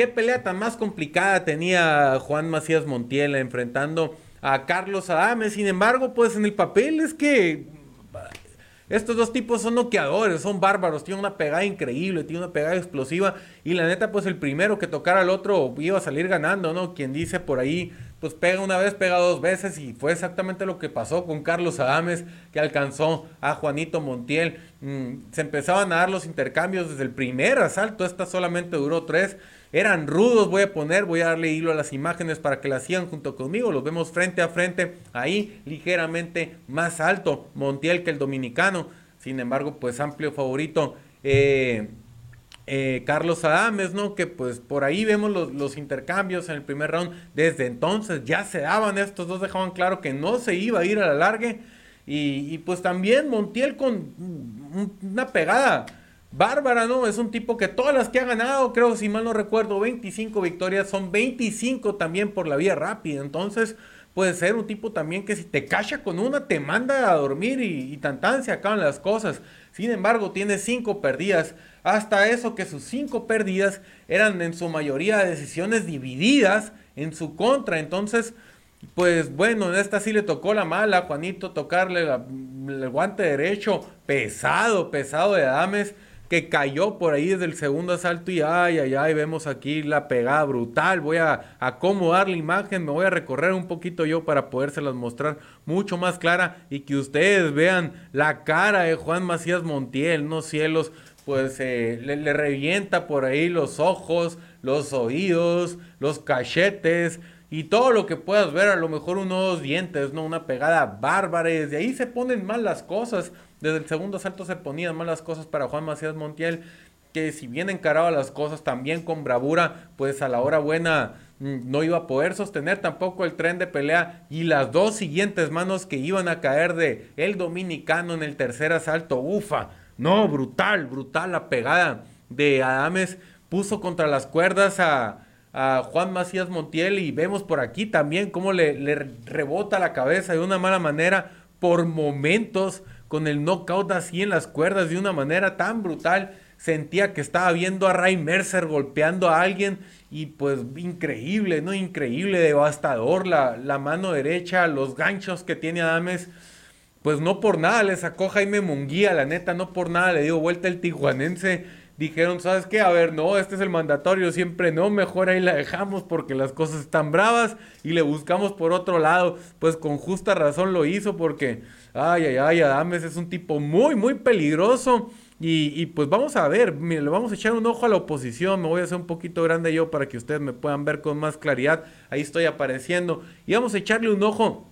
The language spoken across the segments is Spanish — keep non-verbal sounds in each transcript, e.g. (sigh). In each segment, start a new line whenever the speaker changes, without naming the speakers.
¿Qué pelea tan más complicada tenía Juan Macías Montiel enfrentando a Carlos Adame? Sin embargo, pues en el papel es que estos dos tipos son noqueadores, son bárbaros, tienen una pegada increíble, tienen una pegada explosiva y la neta pues el primero que tocara al otro iba a salir ganando, ¿no? Quien dice por ahí pues pega una vez, pega dos veces y fue exactamente lo que pasó con Carlos Adames que alcanzó a Juanito Montiel. Mm, se empezaban a dar los intercambios desde el primer asalto, esta solamente duró tres. Eran rudos, voy a poner, voy a darle hilo a las imágenes para que la sigan junto conmigo. Los vemos frente a frente, ahí ligeramente más alto Montiel que el dominicano. Sin embargo, pues amplio favorito. Eh, eh, Carlos Adames, ¿no? Que pues por ahí vemos los, los, intercambios en el primer round. Desde entonces ya se daban estos dos, dejaban claro que no se iba a ir a la larga. Y, pues también Montiel con una pegada bárbara, ¿no? Es un tipo que todas las que ha ganado, creo, si mal no recuerdo, 25 victorias, son 25 también por la vía rápida. Entonces, puede ser un tipo también que si te cacha con una, te manda a dormir y, y tan, se acaban las cosas. Sin embargo, tiene cinco perdidas hasta eso que sus cinco pérdidas eran en su mayoría decisiones divididas en su contra. Entonces, pues bueno, en esta sí le tocó la mala, Juanito, tocarle el guante derecho pesado, pesado de Adames, que cayó por ahí desde el segundo asalto y ay, ay, ay, vemos aquí la pegada brutal. Voy a acomodar la imagen, me voy a recorrer un poquito yo para podérselas mostrar mucho más clara y que ustedes vean la cara de Juan Macías Montiel, no cielos pues eh, le, revienta por ahí los ojos, los oídos, los cachetes y todo lo que puedas ver, a lo mejor unos dientes, ¿no? Una pegada bárbara. Y desde ahí se ponen mal las cosas. Desde el segundo asalto se ponían mal las cosas para Juan Macías Montiel. Que si bien encaraba las cosas también con bravura, pues a la hora buena mm, no iba a poder sostener tampoco el tren de pelea y las dos siguientes manos que iban a caer de el dominicano en el tercer asalto, ufa, no, brutal, brutal la pegada de Adames. Puso contra las cuerdas a, Juan Macías Montiel y vemos por aquí también cómo le, rebota la cabeza de una mala manera por momentos con el knockout así en las cuerdas de una manera tan brutal. Sentía que estaba viendo a Ray Mercer golpeando a alguien y pues increíble, ¿no? Increíble, devastador la, la mano derecha, los ganchos que tiene Adames pues no por nada le sacó Jaime Munguía, la neta, no por nada le digo vuelta el tijuanense. Dijeron, ¿sabes qué? A ver, no, este es el mandatorio, siempre no, mejor ahí la dejamos porque las cosas están bravas y le buscamos por otro lado. Pues con justa razón lo hizo porque, ay, ay, ay, Adames es un tipo muy, muy peligroso. Y, y, pues vamos a ver, mire, le vamos a echar un ojo a la oposición, me voy a hacer un poquito grande yo para que ustedes me puedan ver con más claridad, ahí estoy apareciendo, y vamos a echarle un ojo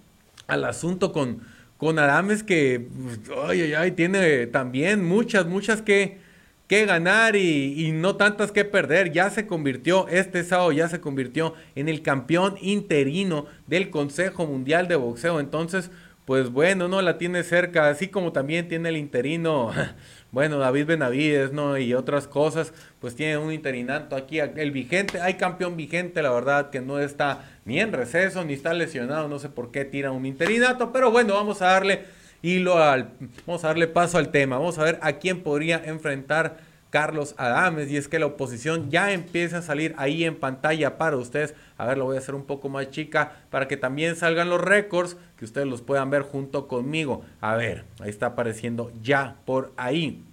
al asunto con, con Adames que, pues, tiene también muchas, muchas que, que ganar y, y, no tantas que perder. Ya se convirtió, este sábado ya se convirtió en el campeón interino del Consejo Mundial de Boxeo. Entonces, pues bueno, no la tiene cerca, así como también tiene el interino, (laughs) bueno, David Benavides, ¿no? Y otras cosas, pues tiene un interinato aquí, el vigente, hay campeón vigente, la verdad, que no está ni en receso, ni está lesionado, no sé por qué tira un interinato, pero bueno, vamos a darle hilo al, vamos a darle paso al tema, vamos a ver a quién podría enfrentar Carlos Adames. Y es que la oposición ya empieza a salir ahí en pantalla para ustedes. A ver, lo voy a hacer un poco más chica para que también salgan los récords, que ustedes los puedan ver junto conmigo. A ver, ahí está apareciendo ya por ahí.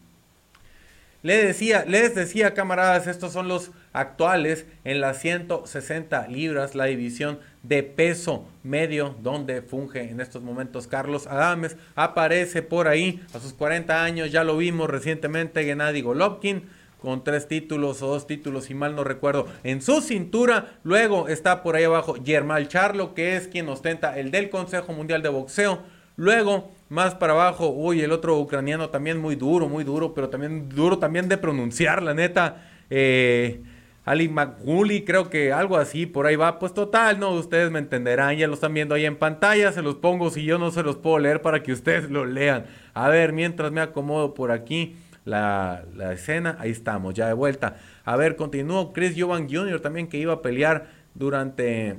Les decía, les decía, camaradas, estos son los actuales en las 160 libras, la división de peso medio donde funge en estos momentos Carlos Adames. Aparece por ahí a sus 40 años, ya lo vimos recientemente, Gennady Golovkin con tres títulos o dos títulos, si mal no recuerdo, en su cintura. Luego está por ahí abajo Germán Charlo, que es quien ostenta el del Consejo Mundial de Boxeo. Luego, más para abajo, uy, el otro ucraniano también muy duro, muy duro, pero también duro también de pronunciar, la neta. Eh, Ali McGully, creo que algo así, por ahí va. Pues total, no, ustedes me entenderán, ya lo están viendo ahí en pantalla, se los pongo si yo no se los puedo leer para que ustedes lo lean. A ver, mientras me acomodo por aquí la, la escena, ahí estamos, ya de vuelta. A ver, continúo, Chris Jovan Jr. también que iba a pelear durante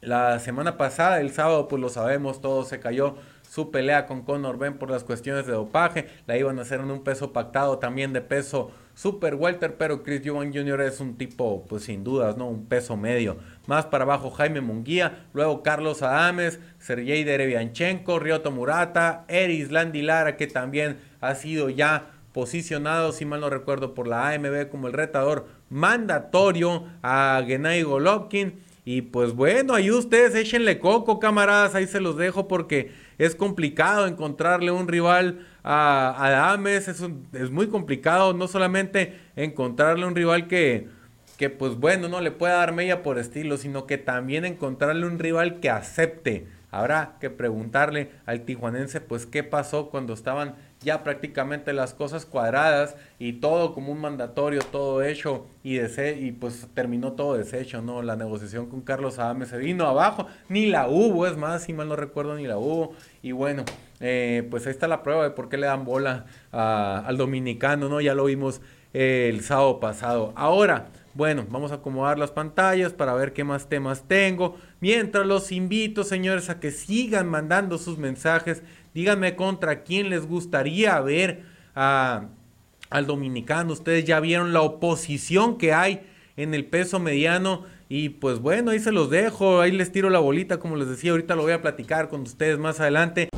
la semana pasada, el sábado, pues lo sabemos, todo se cayó su pelea con Conor Ben por las cuestiones de dopaje, la iban a hacer en un peso pactado también de peso Super Walter, pero Chris Jovan Jr. es un tipo, pues sin dudas, ¿no? Un peso medio. Más para abajo Jaime Munguía, luego Carlos Adames, Sergei Derevianchenko, Rioto Murata, Eris Lara, que también ha sido ya posicionado, si mal no recuerdo, por la AMB como el retador mandatorio a Gennady Golovkin. Y pues bueno, ahí ustedes échenle coco, camaradas, ahí se los dejo porque es complicado encontrarle un rival a, a es, muy complicado no solamente encontrarle un rival que, que pues bueno, no le pueda dar mella por estilo, sino que también encontrarle un rival que acepte Habrá que preguntarle al tijuanense pues qué pasó cuando estaban ya prácticamente las cosas cuadradas y todo como un mandatorio, todo hecho y, y pues terminó todo deshecho, ¿no? La negociación con Carlos Adame se vino abajo, ni la hubo, es más, si mal no recuerdo, ni la hubo. Y bueno, eh, pues ahí está la prueba de por qué le dan bola al dominicano, ¿no? Ya lo vimos eh, el sábado pasado. Ahora, bueno, vamos a acomodar las pantallas para ver qué más temas tengo. Mientras los invito, señores, a que sigan mandando sus mensajes. Díganme contra quién les gustaría ver al dominicano. Ustedes ya vieron la oposición que hay en el peso mediano. Y pues bueno, ahí se los dejo. Ahí les tiro la bolita, como les decía. Ahorita lo voy a platicar con ustedes más adelante.